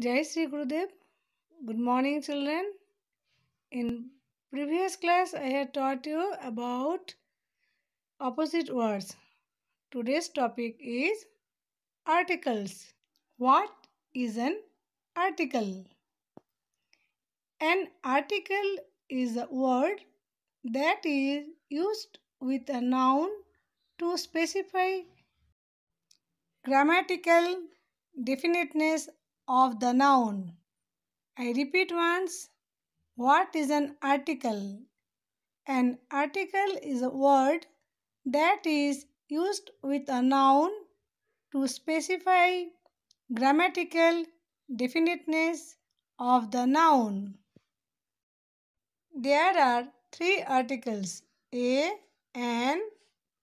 Jai Sri Gurudev. Good morning children. In previous class I had taught you about opposite words. Today's topic is articles. What is an article? An article is a word that is used with a noun to specify grammatical definiteness of the noun. I repeat once. What is an article? An article is a word that is used with a noun to specify grammatical definiteness of the noun. There are three articles a, an,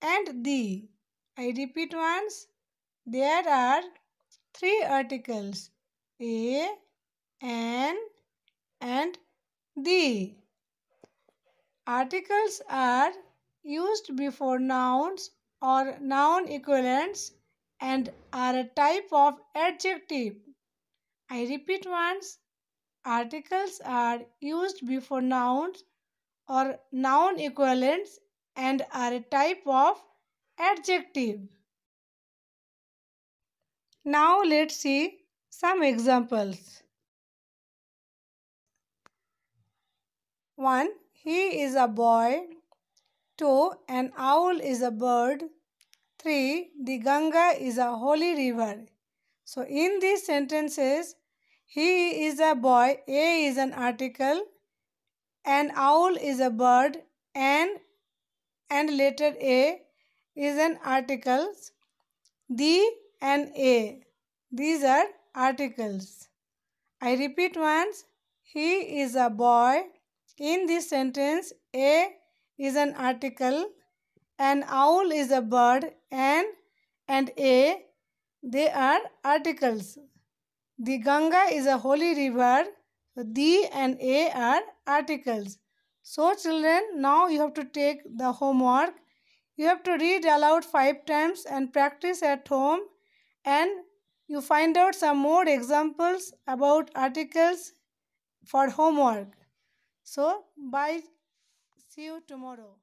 and the. I repeat once. There are three articles a, an, and the. Articles are used before nouns or noun equivalents and are a type of adjective. I repeat once. Articles are used before nouns or noun equivalents and are a type of adjective. Now let's see some examples 1. He is a boy. 2. An owl is a bird. 3. The Ganga is a holy river. So, in these sentences, he is a boy, A is an article, an owl is a bird, and and letter A is an articles, the and A. These are articles. I repeat once. He is a boy. In this sentence, a is an article, an owl is a bird, and and a they are articles. The Ganga is a holy river. The and a are articles. So children, now you have to take the homework. You have to read aloud five times and practice at home and you find out some more examples about articles for homework. So, bye. See you tomorrow.